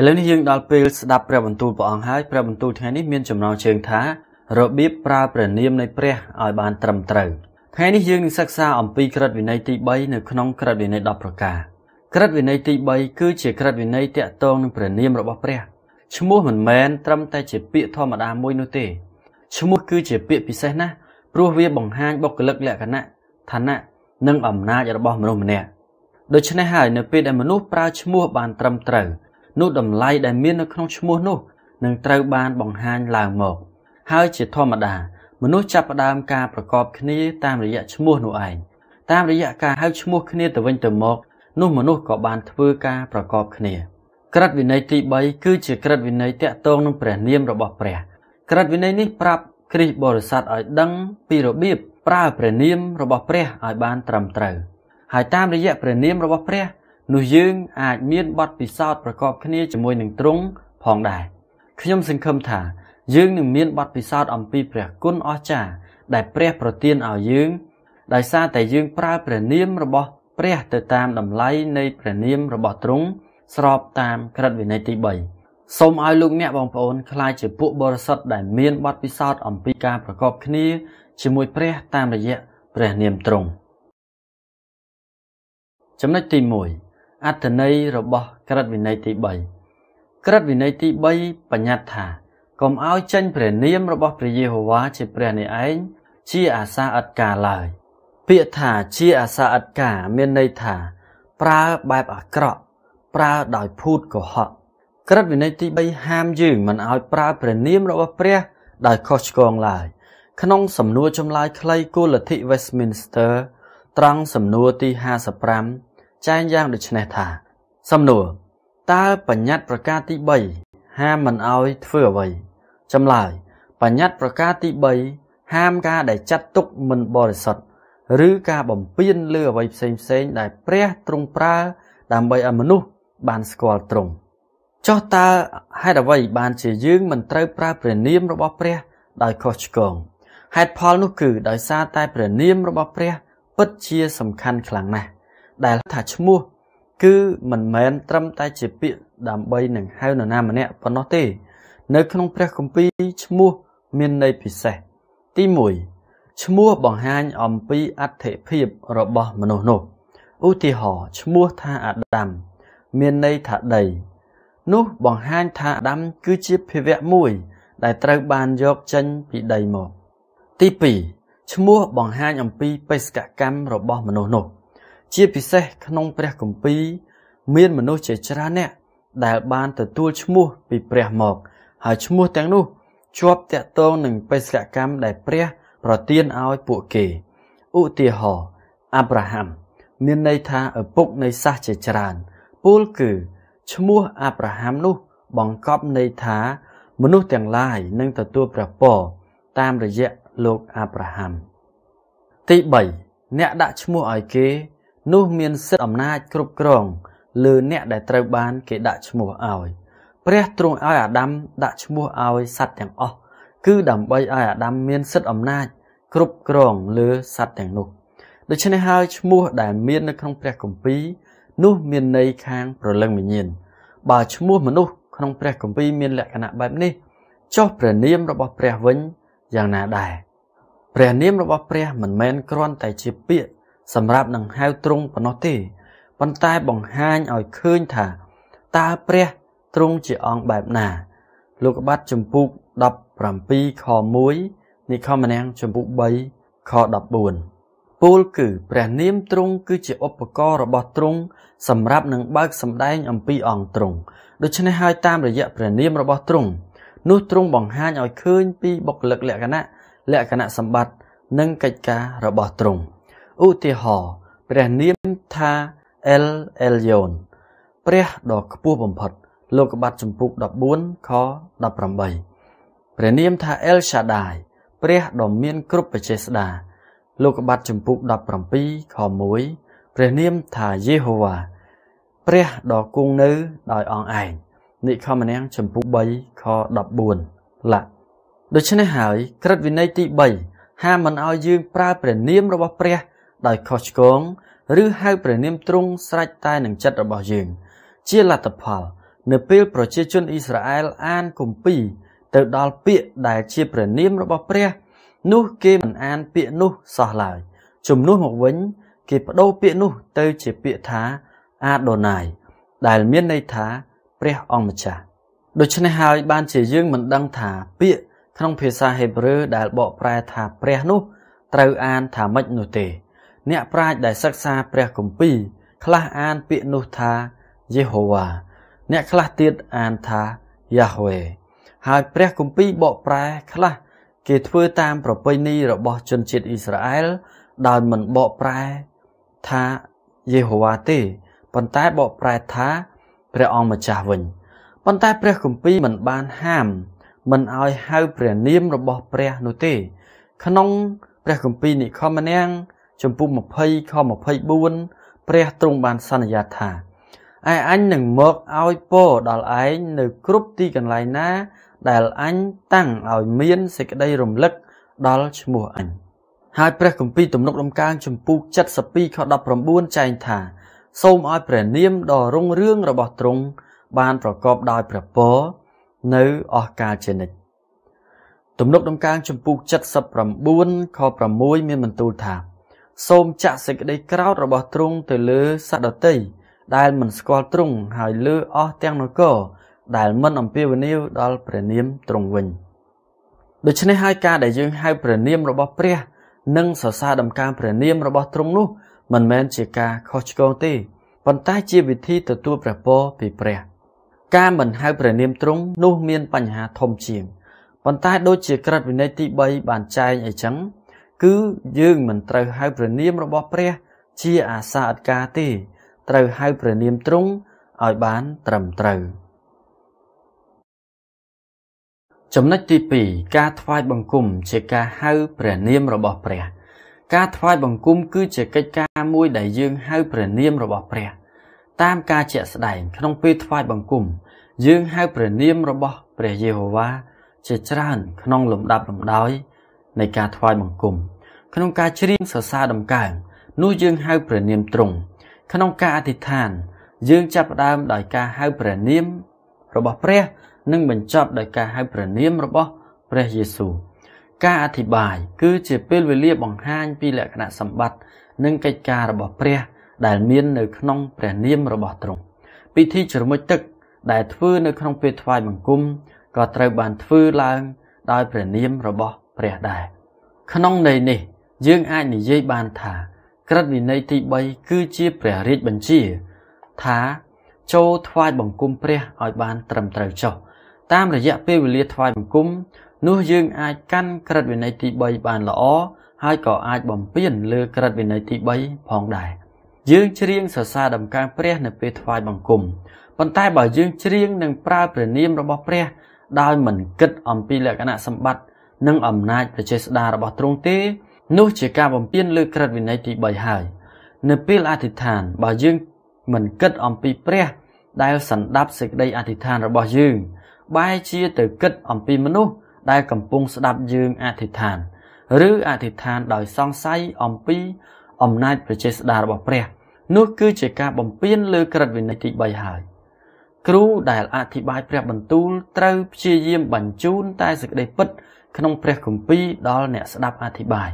ឥឡូវនេះយើងដល់ពេលស្ដាប់ព្រះបន្ទូលព្រះអង្គហើយព្រះបន្ទូលថ្ងៃនេះមានចំណងជើងថា របៀបប្រើព្រះនាមនៃ ព្រះឲ្យបានត្រឹមត្រូវថ្ងៃនេះយើងនឹងសិក្សា អំពីក្រឹតវិន័យទី3នៅក្នុងក្រឹតវិន័យ10ប្រការក្រឹតវិន័យទី3គឺជាក្រឹតវិន័យតាក់ទងនឹងព្រះនាមរបស់ព្រះ ឈ្មោះមិនមែនត្រឹមតែ ជាពាក្យធម្មតាមួយនោះទេឈ្មោះគឺជាពាក្យពិសេសណាស់ព្រោះវាបង្ហាញបុគ្គលិកលក្ខណៈឋានៈនិងអំណាចរបស់មនុស្សម្នាក់ដូច្នេះហើយនៅពេលដែលមនុស្សប្រើឈ្មោះ បានត្រឹមត្រូវនោះតម្លៃដែលមាននៅក្នុងឈ្មោះនោះនឹងត្រូវ បានបង្ហាញឡើងមក ហើយ ជាធម្មតា មនុស្សចាប់ផ្ដើមការប្រកបគ្នាតាមរយៈឈ្មោះនោះឯងតាមរយៈការហៅឈ្មោះគ្នាទៅវិញទៅមកនោះមនុស្សក៏បានធ្វើ ការប្រកបគ្នាក្រឹតវិន័យទី3គឺជាក្រឹតវិន័យតាក់ទងនឹងព្រះនាម របស់ព្រះក្រឹតវិន័យនេះប្រាប់គ្រីស្ទបរិស័ទឲ្យដឹងពីរបៀបប្រើព្រះនាមរបស់ព្រះឲ្យបាន ត្រឹមត្រូវហើយតាមរយៈព្រះនាមរបស់ព្រះនោះយើងអាចមានបទពិសោធន៍ប្រកបគ្នាជាមួយនឹងទ្រង់ផងដែរខ្ញុំសង្ឃឹមថាយើងនឹងមានបទពិសោធន៍អំពីព្រះគុណអស្ចារ្យដែលព្រះ ប្រទានឲ្យយើងដោយសារតែយើងប្រើព្រះនាមរបស់ព្រះទៅតាមតម្លៃនៃព្រះនាមរបស់ទ្រង់ស្របតាម ក្រឹតវិន័យទី3សូមឲ្យលោកអ្នកបងប្អូនក្លាយជាពួកបរិសុទ្ធដែល មានបទពិសោធន៍អំពីការប្រកប គ្នាជាមួយព្រះតាមរយៈព្រះនាមទ្រង់ចំណុចទី1អត្ថន័យរបស់ក្រឹតវិន័យទី3ក្រឹតវិន័យទី3បញ្ញត្តិថាកុំឲ្យចេញព្រះនាមរបស់ព្រះយេហូវ៉ាជាព្រះនៃឯងជាអាសាអត់ការឡើយពាក្យថាជាអាសាអត់ការមានន័យថា ប្រើបែបអាក្រក់ប្រើដោយភូតកុហកក្រឹតវិន័យទី3ហាមយើងមិនឲ្យប្រើព្រះនាមរបស់ព្រះដោយខុសឆ្គងឡើយក្នុងសំណួរចម្លើយខ្លីគូលទ្ធិ Westminster ត្រង់សំណួរទី55ចែងយ៉ាងដូចនេះថាសំណួរតើបញ្ញត្តិប្រការទី3ហាមមិនអោយធ្វើអ្វីចម្លើយបញ្ញត្តិប្រការទី3ហាមការដែលចាត់ទុកមិនបរិសុទ្ធឬការបំពានលើអ្វីផ្សេងផ្សេងដែល ព្រះទ្រង់ប្រើដើម្បីឲ្យមនុស្សបានស្គាល់ទ្រង់ចុះតើហេតុអ្វីបានជាយើងមិនត្រូវប្រើព្រះនាមរបស់ព្រះដោយខុសឆ្គងហេតុផលនោះគឺដោយសារតែព្រះនាមរបស់ព្រះ ពិតជាសំខាន់ខ្លាំងណាស់ដែលថាឈ្មោះគឺមិនមែនត្រឹមតែជាពាក្យដើម្បីនឹងហៅនរណាម្នាក់ប៉ុណ្ណោះទេ នៅក្នុងព្រះគម្ពីរឈ្មោះមានន័យពិសេសទី1ឈ្មោះបង្ហាញអំពីអត្ថិភាពរបស់មនុស្សនោះឧទាហរណ៍ឈ្មោះថាអាដាម មានន័យថាដី នោះបង្ហាញថាអាដាមគឺជាភាវៈមួយ ដែលត្រូវបានយកចេញពីដីមកទី2ឈ្មោះបង្ហាញអំពីបេសកកម្មរបស់មនុស្សនោះជាពិសេសក្នុងព្រះគម្ពីរមានមនុស្សជាច្រើនអ្នក ដែលបាន ទទួលឈ្មោះពីព្រះមកហើយឈ្មោះទាំងនោះជាប់តាក់ទងនឹងបេសកកម្មដែលព្រះ ប្រទានឲ្យពួកគេឧទាហរណ៍អាប់រ៉ាហាំមានន័យថាឪពុកនៃសាសជាច្រើនពូលគឺឈ្មោះអាប់រ៉ាហាំនោះបង្កប់ន័យថាមនុស្សទាំងឡាយនឹងទទួលព្រះពរតាមរយៈលោកអាប់រ៉ាហាំទី3អ្នកដាក់ឈ្មោះឲ្យគេនោះមានសិទ្ធិអំណាច គ្រប់គ្រង លើអ្នកដែលត្រូវបាន គេដាក់ឈ្មោះឲ្យព្រះទ្រង់ឲ្យអាដាមដាក់ឈ្មោះឲ្យសត្វទាំងអស់គឺដើម្បីឲ្យអាដាមមានសិទ្ធិអំណាច គ្រប់គ្រងលើសត្វទាំងនោះដូច្នេះហើយឈ្មោះដែលមាន នៅក្នុងព្រះគម្ពីរនោះ មានន័យខាងប្រលឹងវិញ្ញាណបើឈ្មោះមនុស្សក្នុងព្រះគម្ពីរមានលក្ខណៈបែបនេះចុះព្រះនាម របស់ព្រះវិញយ៉ាងណាដែរព្រះនាមរបស់ព្រះមិនមែនគ្រាន់តែជាពាក្យសម្រាប់នឹងហៅទ្រង់ប៉ុណ្ណោះទេប៉ុន្តែបង្ហាញឲ្យឃើញថាតើព្រះទ្រង់ជាអង្គបែបណាលោកបាទចម្ពុក17ខ1និខមណាំងចម្ពុក3ខ14ពូលគឺ ព្រះនាមទ្រង់គឺជាឧបករណ៍របស់ទ្រង់សម្រាប់នឹងបើកសម្ដែងអំពីអង្គទ្រង់ដូច្នេះហើយតាមរយៈព្រះនាមរបស់ទ្រង់នោះទ្រង់បង្ហាញឲ្យឃើញពីបុគ្គលិកលក្ខណៈលក្ខណៈសម្បត្តិនិងកិច្ចការរបស់ទ្រង់ឧទាហរណ៍ព្រះនាមថា El Elyon ព្រះដ៏ខ្ពស់បំផុតលោកកបាត់ចំពុក14ខ18ព្រះនាមថា El Shaddai ព្រះដ៏មានគ្រប់បចេស្តាលោកកបាត់ចំពុក17ខ1ព្រះនាមថាយេហូវ៉ាព្រះដ៏គង់នៅដោយអង្គឯងនិខមណាំងចំពុក3ខ14ឡាដូច្នេះហើយក្រឹតវិន័យទី3ហាមមិនឲ្យយើងប្រើព្រះនាមរបស់ព្រះដោយខុសឆ្គងឬហៅព្រះនាមទ្រង់ស្រេចតែនឹងចិត្តរបស់យើង ជាលទ្ធផល នៅពេលប្រជាជនអ៊ីស្រាអែលអានគម្ពីរទៅដល់ពាក្យដែលជាព្រះនាមរបស់ព្រះនោះគេមិនអាន ពាក្យនោះសោះឡើយ ជំនួសមកវិញគេបដូរពាក្យនោះទៅជាពាក្យថាអាដូណាយដែលមានន័យថា ព្រះអង្គម្ចាស់ដូច្នេះហើយបាន ជាយើងមិនដឹងថាពាក្យក្នុងភាសាហេប្រឺដែលបកប្រែថាព្រះនោះត្រូវអានថាម៉េចនោះទេអ្នកប្រាជ្ញដែលសិក្សាព្រះគម្ពីរខ្លះអានពាក្យនោះថាយេហូវ៉ាអ្នកខ្លះទៀតអានថាយ៉ាហវេហើយព្រះគម្ពីរបកប្រែខ្លះគេធ្វើតាមប្រពៃណីរបស់ជនជាតិអ៊ីស្រាអែលដោយមិនបកប្រែថាយេហូវ៉ាទេប៉ុន្តែបកប្រែថា ព្រះអង្គម្ចាស់វិញប៉ុន្តែព្រះគម្ពីរមិនបានហាម មិនឲ្យហៅព្រះនាមរបស់ព្រះនោះទេ ក្នុងព្រះគម្ពីរនិខមនាងចំពុះ20ខ24ព្រះទ្រង់បានសន្យាថាឯអញនឹងមកឲ្យពរដល់ឯងនៅ គ្រប់ទីកន្លែងណា ដែលអញតាំងឲ្យមាន សេចក្តី រំលឹកដល់ឈ្មោះអញ ហើយព្រះគម្ពីរទំនុកដំកើងចំពុះ72ខ19ចែងថាសូមឲ្យព្រះនាមដ៏រុងរឿងរបស់ទ្រង់បានប្រកបដោយព្រះពរនៅអស់កាលជានិច្ចទំនុក ដំកើងចំពុះ79ខ6មានបន្ទូលថាសូមចាក់សេចក្តីក្រោធរបស់ទ្រង់ទៅលើសត្វដតីដែល មិនស្គាល់ទ្រង់ហើយលើអស់ទាំងនគរដែលមិនអំពាវនាវដល់ព្រះនាមទ្រង់វិញដូច្នេះហើយការដែលយើងហៅព្រះនាមរបស់ព្រះនិងសរសើរដំណើរព្រះនាមរបស់ទ្រង់នោះមិនមែនជាការខុសឆ្គងទេប៉ុន្តែជាវិធីទទួលព្រះពរពីព្រះ ការមិនហៅព្រះនាមទ្រង់នោះ មាន បញ្ហាធំជាងប៉ុន្តែដូចជាក្រឹតវិន័យទី3បានចែងអីចឹងគឺ យើងមិនត្រូវហៅព្រះនាមរបស់ព្រះ ជាអាសាអត់ការទេត្រូវហៅព្រះនាមទ្រង់ឲ្យបាន ត្រឹមត្រូវ ចំណុចទី2ការ ថ្វាយបង្គំ ជាការហៅព្រះនាមរបស់ព្រះ ការ ថ្វាយបង្គំគឺជាកិច្ចការមួយដែលយើងហៅព្រះនាមរបស់ព្រះ តាមការជាក់ស្ដែង ក្នុងពេលថ្វាយបង្គំ យើងហៅព្រះនាមរបស់ ព្រះយេហូវ៉ាជា ច្រើន ក្នុង លំដាប់លំដោយនៃការថ្វាយបង្គំ ក្នុងការច្រៀងសរសើរដំកើងនោះយើងហៅព្រះនាមទ្រង់ក្នុងការអធិដ្ឋានយើងចាប់ផ្ដើមដោយការហៅព្រះនាមរបស់ព្រះ និងបញ្ចប់ដោយការហៅព្រះនាមរបស់ព្រះយេស៊ូវការអធិប្បាយគឺជាពេលវេលាបង្ហាញពីលក្ខណៈសម្បត្តិនិងកិច្ចការរបស់ព្រះ ដែលមាននៅក្នុងព្រះនាមរបស់ទ្រង់ពិធីជ្រមុជទឹក ដែលធ្វើនៅក្នុងពេលថ្វាយបង្គំក៏ត្រូវបានធ្វើឡើងដោយព្រះនាមរបស់ព្រះដែរក្នុងន័យនេះយើងអាចនិយាយបានថា ក្រឹតវិន័យទី3គឺជាព្រះរាជបញ្ជា ថាចូលថ្វាយបង្គំព្រះឲ្យបាន ត្រឹមត្រូវចុះតាមរយៈពេលវេលាថ្វាយបង្គំ នោះយើងអាចកាន់ក្រឹតវិន័យទី3បានល្អហើយក៏អាចបំពេញលើក្រឹតវិន័យទី3ផងដែរយើងច្រៀងសរសើរដំកើងព្រះ នៅពេលថ្វាយបង្គំប៉ុន្តែបើយើងច្រៀងនិងប្រើព្រះនាមរបស់ព្រះដោយមិនគិតអំពីលក្ខណៈសម្បត្តិនិងអំណាចប្រជាស្ដាររបស់ទ្រង់ទេនោះជាការបំពានលើក្រឹតវិន័យទី3ហើយ នៅពេលអធិដ្ឋានបើយើងមិនគិតអំពីព្រះ ដែលសន្តាប់សេចក្តីអធិដ្ឋានរបស់យើង បែរជាទៅគិតអំពីមនុស្សដែលកំពុងស្ដាប់យើងអធិដ្ឋាន ឬអធិដ្ឋានដោយសង្ស័យអំពីអំណាចប្រជាស្ដាររបស់ព្រះនោះគឺជាការបំពានលើក្រឹតវិន័យទី3ហើយគ្រូដែលអធិប្បាយព្រះបន្ទូលត្រូវព្យាយាមបញ្ជូនតែសេចក្តីពិតក្នុងព្រះគម្ពីរដល់អ្នកស្ដាប់អធិប្បាយ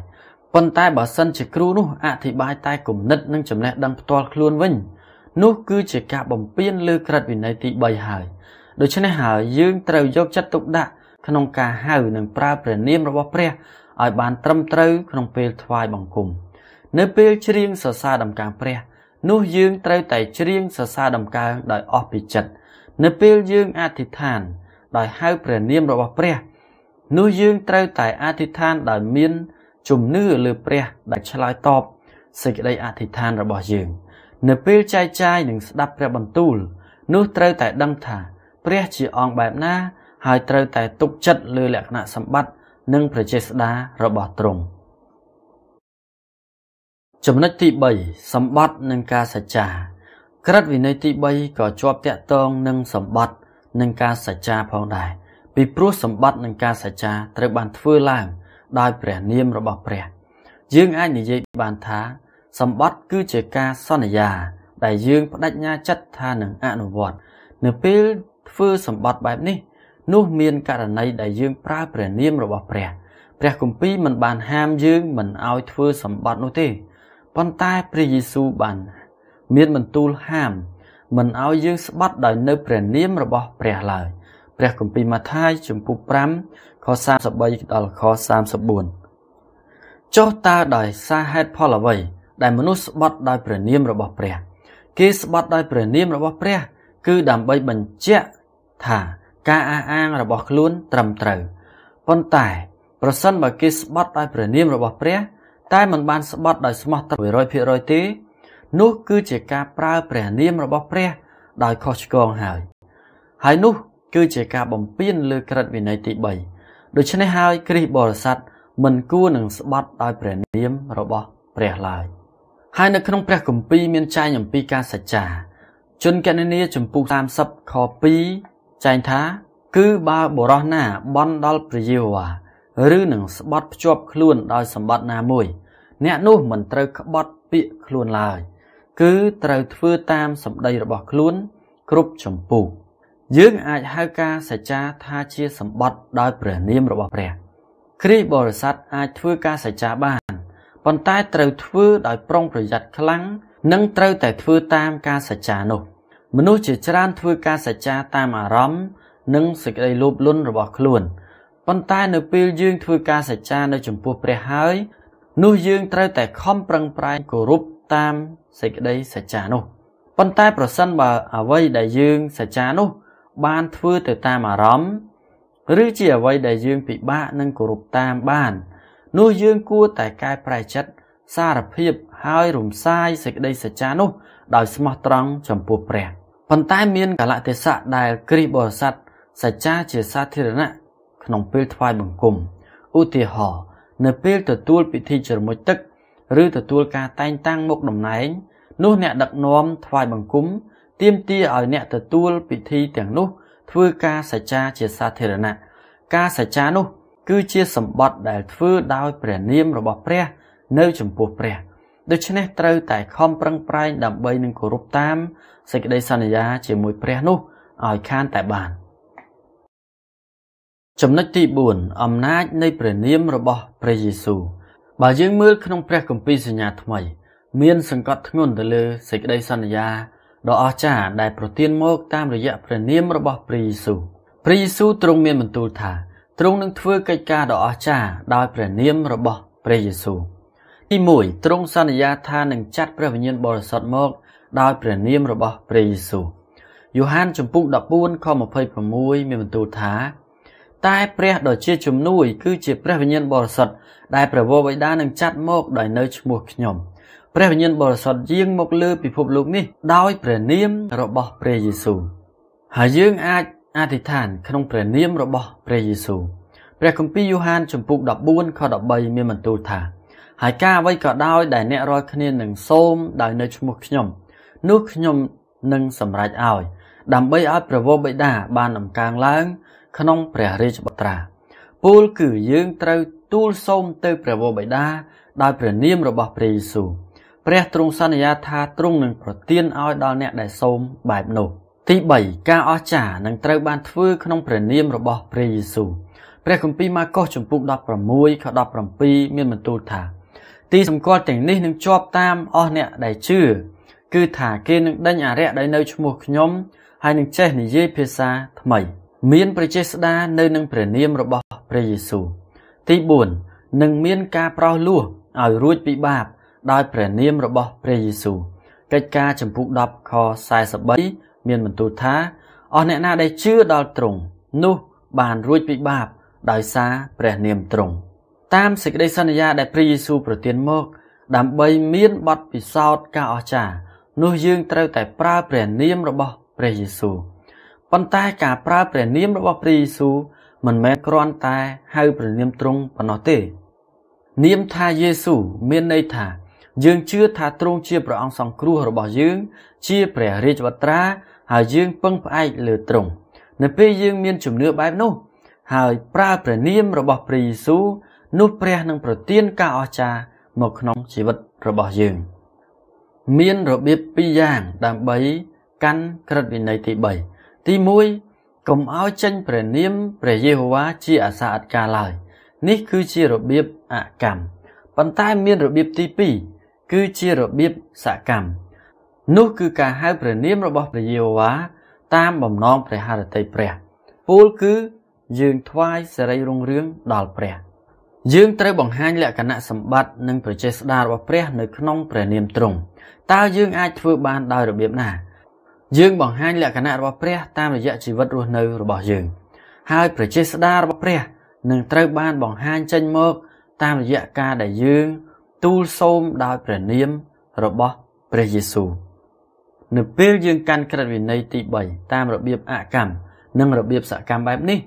ប៉ុន្តែបើសិនជាគ្រូនោះអធិប្បាយតែគំនិតនិងចំណេះដឹងផ្ទាល់ខ្លួនវិញ នោះគឺជាការបំពានលើក្រឹតវិន័យទី3ហើយ ដូច្នេះហើយយើងត្រូវយកចិត្តទុកដាក់ក្នុងការហៅនិងប្រើព្រះនាមរបស់ព្រះឲ្យបានត្រឹមត្រូវក្នុងពេលថ្វាយបង្គំ នៅពេលច្រៀងសរសើរដំកើងព្រះ នោះយើងត្រូវតែច្រៀងសរសើរដំកើងដោយអស់ពីចិត្តនៅពេលយើងអធិដ្ឋាន ដោយហៅព្រះនាមរបស់ព្រះនោះយើងត្រូវតែអធិដ្ឋានដោយមាន ជំនឿលើព្រះ ដែលឆ្លើយតបសេចក្តី អធិដ្ឋានរបស់យើង នៅពេលចែកចាយ និងស្ដាប់ព្រះបន្ទូល នោះត្រូវតែដឹងថា ព្រះ ជាអង្គបែបណា ហើយត្រូវតែទុកចិត្តលើលក្ខណៈសម្បត្តិនិង ប្រជេស្តារបស់ទ្រង់ចំណុចទី3សម្បត្តិនិងការសច្ចាក្រឹតវិន័យទី3ក៏ជាប់តាក់ទងនឹងសម្បត្តិនិងការសច្ចាផងដែរពីព្រោះសម្បត្តិនឹងការសច្ចាត្រូវបានធ្វើឡើងដោយព្រះនាមរបស់ព្រះយើងអាចនិយាយបានថាសម្បត្តិគឺជាការសន្យា ដែលយើងបដិញ្ញាចិត្តថានឹងអនុវត្ត នៅពេលធ្វើសម្បត្តិបែបនេះ នោះមានករណីដែលយើងប្រើព្រះនាមរបស់ព្រះព្រះគម្ពីរមិនបានហាមយើងមិនឲ្យធ្វើសម្បត្តិនោះទេប៉ុន្តែព្រះយេស៊ូវបាន មានបន្ទូលហាម មិនឲ្យយើងស្បាត់ដោយនៅព្រះនាមរបស់ព្រះឡើយព្រះគម្ពីរម៉ាថាយជំពូក5ខ33ដល់ខ34ចុះតើដោយសារហេតុផលអ្វី ដែលមនុស្សស្បត់ដោយព្រះនាមរបស់ព្រះគេស្បត់ដោយព្រះនាមរបស់ព្រះគឺដើម្បីបញ្ជាក់ថាការអះអាងរបស់ខ្លួនត្រឹមត្រូវប៉ុន្តែប្រសិនបើគេស្បត់ដោយព្រះនាមរបស់ព្រះ តែមិនបានស្បត់ដោយស្មោះត្រង់100%ទេនោះគឺជាការប្រើព្រះនាមរបស់ព្រះដោយខុសឆ្គងហើយហើយនោះគឺជាការបំពានលើក្រឹតវិន័យទី3ដូច្នេះហើយគ្រីស្ទបរិស័ទមិនគួរនឹងស្បាត់ដោយព្រះនាមរបស់ព្រះឡើយហើយនៅក្នុងព្រះគម្ពីរមានចែងអំពីការសច្ចា ជនកណនីចំពុះ30ខ2ចែងថា គឺបើបរោះណាបន់ដល់ព្រះយេហូវ៉ាឬនឹងស្បត់ភ្ជាប់ខ្លួនដោយសម្បត្តិណាមួយ អ្នកនោះមិនត្រូវក្បត់ពាក្យខ្លួនឡើយគឺត្រូវធ្វើតាមសម្ដីរបស់ខ្លួនគ្រប់ចម្ពោះយើងអាចហៅការសច្ចាថាជាសម្បត្តិដោយព្រះនាមរបស់ព្រះគ្រីស្ទបរិស័ទអាចធ្វើការសច្ចាបានប៉ុន្តែត្រូវធ្វើដោយប្រុងប្រយ័ត្នខ្លាំងនិងត្រូវតែធ្វើតាមការសច្ចានោះមនុស្សជាច្រើនធ្វើការសច្ចាតាមអារម្មណ៍និងសេចក្តីលោភលន់របស់ខ្លួនប៉ុន្តែនៅពេលយើងធ្វើការសច្ចានៅចំពោះព្រះហើយ នោះយើងត្រូវតែខំប្រឹងប្រែងគោរពតាមសេចក្តីសច្ចានោះប៉ុន្តែប្រសិនបើអ្វីដែលយើងសច្ចានោះបានធ្វើទៅតាមអារម្មណ៍ឬជាអ្វីដែលយើងពិបាកនឹងគោរពតាមបាន នោះយើងគួរតែកែប្រែចិត្តសារភាពហើយរំសាយសេចក្តីសច្ចានោះដោយស្មោះត្រង់ចំពោះព្រះប៉ុន្តែមានកលៈទេសៈដែលគ្រីស្ទបរិស័ទសច្ចាជាសាធារណៈក្នុងពេលថ្វាយបង្គំឧទាហរណ៍នៅពេលទទួលពិធីជ្រមុជទឹក ឬទទួលការតែងតាំងមុខតំណែងនោះអ្នកដឹកនាំថ្វាយបង្គំទាមទារឲ្យអ្នកទទួលពិធីទាំងនោះ ធ្វើការសច្ចាជាសាធារណៈការសច្ចានោះ គឺជាសម្បត្តិដែល ធ្វើដោយព្រះនាមរបស់ព្រះ នៅ ចំពោះព្រះដូច្នេះត្រូវតែខំប្រឹងប្រែងដើម្បីនឹងគោរពតាមសេចក្តីសន្យាជាមួយព្រះនោះឲ្យខានតែបានចំណុចទី4អំណាច នៃ ព្រះនាមរបស់ព្រះយេស៊ូវបើយើងមើលក្នុងព្រះគម្ពីរសញ្ញា ថ្មី មាន សង្កត់ធ្ងន់ទៅលើសេចក្តីសន្យាដ៏អស្ចារ្យដែលប្រទានមកតាមរយៈព្រះនាមរបស់ ព្រះយេស៊ូវព្រះយេស៊ូវទ្រង់មានបន្ទូលថាទ្រង់នឹងធ្វើកិច្ចការដ៏អស្ចារ្យដោយព្រះនាមរបស់ព្រះយេស៊ូវទី1ទ្រង់សន្យាថានឹងចាត់ព្រះវិញ្ញាណបរិសុទ្ធមកដោយព្រះនាមរបស់ព្រះយេស៊ូវយ៉ូហាន ចំពុក14ខ26មានបន្ទូលថាតែ ព្រះដ៏ជាជំនួយ គឺជាព្រះវិញ្ញាណបរិសុទ្ធដែលព្រះវរបិតានឹងចាត់មកដោយនៅឈ្មោះខ្ញុំព្រះវិញ្ញាណបរិសុទ្ធយាងមកលើពិភពលោកនេះ ដោយព្រះនាមរបស់ព្រះយេស៊ូវហើយយើងអាចអធិដ្ឋានក្នុងព្រះនាមរបស់ព្រះយេស៊ូវព្រះគម្ពីរយ៉ូហានចំពុក14ខ13មានបន្ទូលថាហើយការអ្វីក៏ដោយដែលអ្នករាល់គ្នានឹងសូមដោយនៅឈ្មោះខ្ញុំនោះខ្ញុំនឹងសម្រេចឲ្យ ដើម្បីឲ្យព្រះវរបិតាបានដំកើងឡើង ក្នុងព្រះរាជបត្រាពោលគឺយើងត្រូវទូលសូមទៅព្រះវរបិតាដោយព្រះនាមរបស់ព្រះយេស៊ូវព្រះទ្រង់សន្យាថាទ្រង់នឹងប្រទានឲ្យដល់អ្នកដែលសូមបែបនោះ ទី3ការអស្ចារ្យនឹងត្រូវបានធ្វើក្នុងព្រះនាមរបស់ព្រះយេស៊ូវព្រះគម្ពីរម៉ាកុសចំពុក16ខ17មានបន្ទូលថាទីសម្គាល់ទាំងនេះនឹងជាប់តាមអស់អ្នកដែលជឿគឺថាគេនឹងដេញអារក្សដែលនៅឈ្មោះខ្ញុំ ហើយនឹងចេះនិយាយភាសាថ្មី មានប្រជេស្តានៅនឹងព្រះនាមរបស់ព្រះយេស៊ូវទី4នឹងមានការប្រោសលោះឲ្យរួចពីបាបដោយព្រះនាមរបស់ព្រះយេស៊ូវកិច្ចការចម្ពោះ10ខ43មានបន្ទូលថាអស់អ្នកណាដែលជឿដល់ទ្រង់នោះបានរួចពីបាប ដោយសារព្រះនាមទ្រង់តាមសេចក្តីសន្យាដែលព្រះយេស៊ូវប្រទានមក ដើម្បីមានបទពិសោធន៍ការអស្ចារ្យនោះយើងត្រូវតែប្រើព្រះនាមរបស់ព្រះយេស៊ូវប៉ុន្តែការប្រើព្រះនាមរបស់ព្រះយេស៊ូវមិនមែនគ្រាន់តែហៅព្រះនាមទ្រង់ប៉ុណ្ណោះទេនាមថាយេស៊ូវមានន័យថាយើងជឿថាទ្រង់ជាព្រះអង្គសង្គ្រោះរបស់យើង ជាព្រះរាជវត្រា ហើយយើងពឹងផ្អែកលើទ្រង់នៅពេលយើងមានជំនឿបែបនោះ ហើយប្រើព្រះនាមរបស់ព្រះយេស៊ូវនោះព្រះនឹងប្រទានការអស្ចារ្យមកក្នុងជីវិតរបស់យើង មានរបៀបពីរយ៉ាងដើម្បី កាន់ក្រឹតវិន័យទី3ទី1កុំឲ្យចេញព្រះនាមព្រះយេហូវ៉ាជាអាសាអត់ការឡើយនេះគឺជារបៀបអកម្មប៉ុន្តែមានរបៀបទីគឺជារបៀបសកម្មនោះគឺការហៅព្រះនាមរបស់ព្រះយេហូវ៉ាតាមបំណងព្រះហឫទ័យព្រះ ពូលគឺយើងថ្វាយសេរីរុងរឿងដល់ព្រះយើងត្រូវបង្ហាញលក្ខណៈសម្បត្តិនិងប្រជេស្តារបស់ព្រះនៅក្នុងព្រះនាមទ្រង់តើយើងអាចធ្វើបានដោយរបៀបណាយើងបង្ហាញលក្ខណៈរបស់ព្រះតាមរយៈជីវិតរស់នៅរបស់យើង ហើយប្រជេស្តារបស់ព្រះនឹងត្រូវបានបង្ហាញចេញមកតាមរយៈការដែលយើងទូលសូមដោយព្រះនាមរបស់ព្រះយេស៊ូវនៅពេលយើងកាន់ក្រឹតវិន័យទី3តាមរបៀបអកម្មនិងរបៀបសកម្មបែបនេះ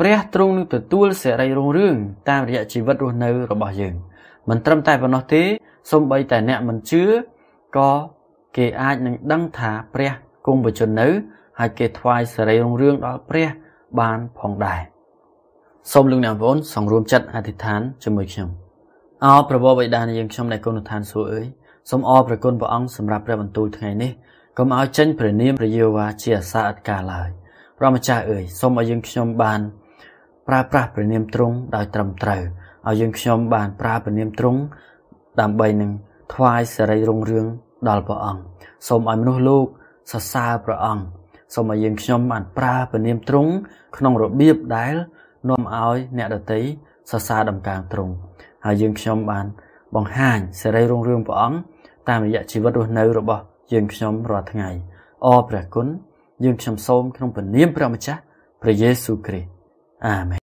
ព្រះទ្រង់នឹងទទួលសេរីរុងរឿងតាមរយៈជីវិតរស់នៅរបស់យើង មិនត្រឹមតែប៉ុណ្ណោះទេសូម្បីតែអ្នកមិនជឿក៏គេអាចនឹងដឹងថាព្រះគង់វចននៅហើយគេថ្វាយសេរីរុងរឿងដល់ព្រះបានផងដែរសូមលោកអ្នកបងប្អូនសង្រួមចិត្តអធិដ្ឋានជាមួយខ្ញុំ។អោប្រវោបិតានៃយើងខ្ញុំនៃគុណឋានសួគ៌អើយសូមអរព្រះគុណព្រះអង្គសម្រាប់ព្រះបន្ទូលថ្ងៃនេះកុំឲ្យចេញព្រះនាមព្រះយេហូវ៉ាជាអាសាអត់ការឡើយព្រះម្ចាស់អើយសូមឲ្យយើងខ្ញុំបានប្រើប្រាស់ព្រះនាមទ្រង់ដោយត្រឹមត្រូវឲ្យយើងខ្ញុំបានប្រើព្រះនាមទ្រង់ដើម្បីនឹងថ្វាយសេរីរុងរឿងដល់ព្រះអង្គសូមឲ្យមនុស្សលោកសរសើរព្រះអង្គសូមឲ្យយើងខ្ញុំបានប្រើព្រះនាមទ្រង់ក្នុងរបៀបដែលនាំឲ្យអ្នកដទៃសរសើរដំកើងទ្រង់ហើយយើងខ្ញុំបាន បង្ហាញសេរីរុងរឿងព្រះអង្គតាមរយៈជីវិតរស់នៅរបស់ យើងខ្ញុំរាល់ថ្ងៃអរព្រះគុណយើងខ្ញុំសូមក្នុង ព្រះនាមព្រះម្ចាស់ព្រះយេស៊ូវគ្រីស្ទអាមែន